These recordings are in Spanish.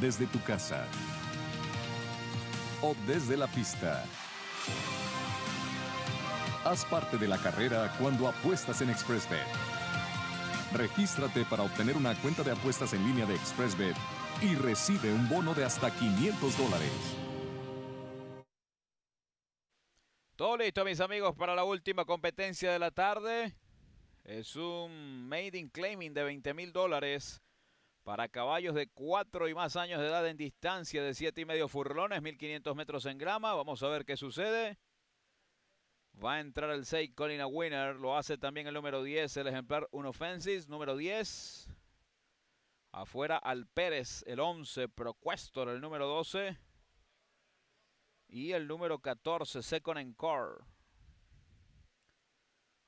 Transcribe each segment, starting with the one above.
desde tu casa o desde la pista. Haz parte de la carrera cuando apuestas en ExpressBet. Regístrate para obtener una cuenta de apuestas en línea de ExpressBet y recibe un bono de hasta 500 dólares. Todo listo, mis amigos, para la última competencia de la tarde. Es un made in claiming de 20 mil dólares para caballos de 4 y más años de edad en distancia de 7 y medio furlones, 1500 metros en grama. Vamos a ver qué sucede. Va a entrar el 6 Colina Winner. Lo hace también el número 10, el ejemplar Unofensis, número 10. Afuera al Pérez, el 11, Procuestor, el número 12. Y el número 14, Second Encore.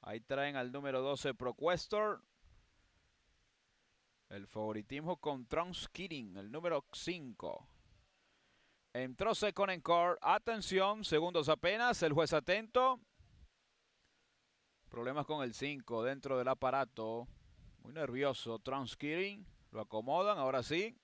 Ahí traen al número 12, Procuestor. El favoritismo con Tronskirin, el número 5. Entró second Encore, Atención, segundos apenas. El juez atento. Problemas con el 5 dentro del aparato. Muy nervioso. Tronskirin. Lo acomodan, ahora sí.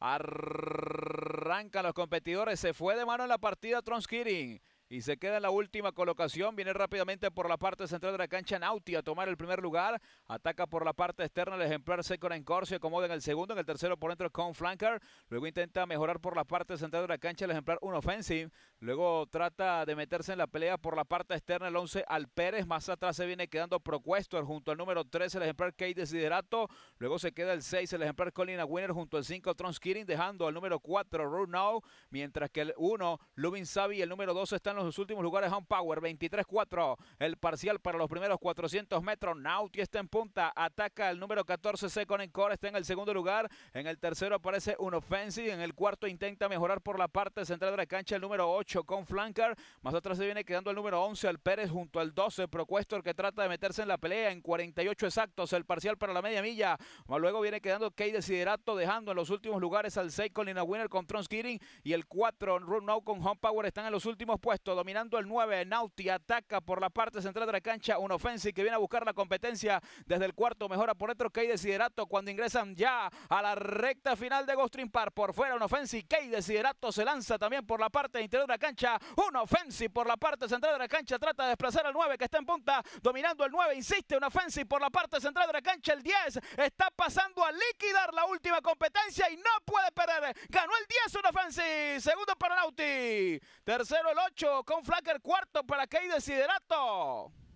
Arrancan los competidores. Se fue de mano en la partida Tronskirin y se queda en la última colocación. Viene rápidamente por la parte central de la cancha Nauti a tomar el primer lugar. Ataca por la parte externa el ejemplar Secor en se Acomoda en el segundo. En el tercero por dentro con Flanker. Luego intenta mejorar por la parte central de la cancha el ejemplar unofensive. Luego trata de meterse en la pelea por la parte externa el 11 al Pérez. Más atrás se viene quedando Procuestor junto al número 13 el ejemplar Kate Desiderato. Luego se queda el 6 el ejemplar Colina Winner junto al 5 Tronskirin dejando al número 4 Runow. Mientras que el 1 Lubin Savi y el número 2 están los los últimos lugares Home Power. 23-4 el parcial para los primeros 400 metros. Nauti está en punta. Ataca el número 14 en core Está en el segundo lugar. En el tercero aparece un offensive. En el cuarto intenta mejorar por la parte central de la cancha el número 8 con Flanker. Más atrás se viene quedando el número 11 al Pérez junto al 12 Procuestor que trata de meterse en la pelea. En 48 exactos el parcial para la media milla. Más luego viene quedando Key Desiderato dejando en los últimos lugares al 6 con Lina Winner con Tronskirin y el 4 Run con Home Power están en los últimos puestos dominando el 9. Nauti ataca por la parte central de la cancha. Un y que viene a buscar la competencia desde el cuarto. Mejora por dentro Key Desiderato cuando ingresan ya a la recta final de ghost Park. Por fuera un ofensi. Key Desiderato se lanza también por la parte interior de la cancha. Un y por la parte central de la cancha. Trata de desplazar al 9 que está en punta. Dominando el 9. Insiste un ofensi por la parte central de la cancha. El 10 está pasando a liquidar la última competencia y no puede perder. Ganó el 10 un ofensi Segundo para Nauti. Tercero el 8 con Flacker cuarto para Key Desiderato.